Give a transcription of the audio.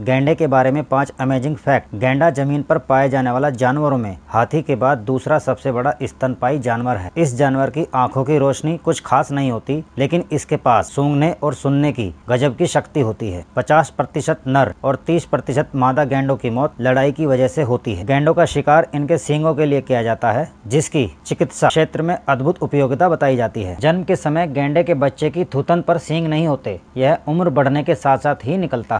गैंडे के बारे में पांच अमेजिंग फैक्ट गैंडा जमीन पर पाए जाने वाला जानवरों में हाथी के बाद दूसरा सबसे बड़ा स्तनपाई जानवर है इस जानवर की आंखों की रोशनी कुछ खास नहीं होती लेकिन इसके पास सूंघने और सुनने की गजब की शक्ति होती है 50 प्रतिशत नर और 30 प्रतिशत मादा गेंडो की मौत लड़ाई की वजह से होती है गेंडो का शिकार इनके सींगो के लिए किया जाता है जिसकी चिकित्सा क्षेत्र में अद्भुत उपयोगिता बताई जाती है जन्म के समय गैंडे के बच्चे की थूतन पर सींग नहीं होते यह उम्र बढ़ने के साथ साथ ही निकलता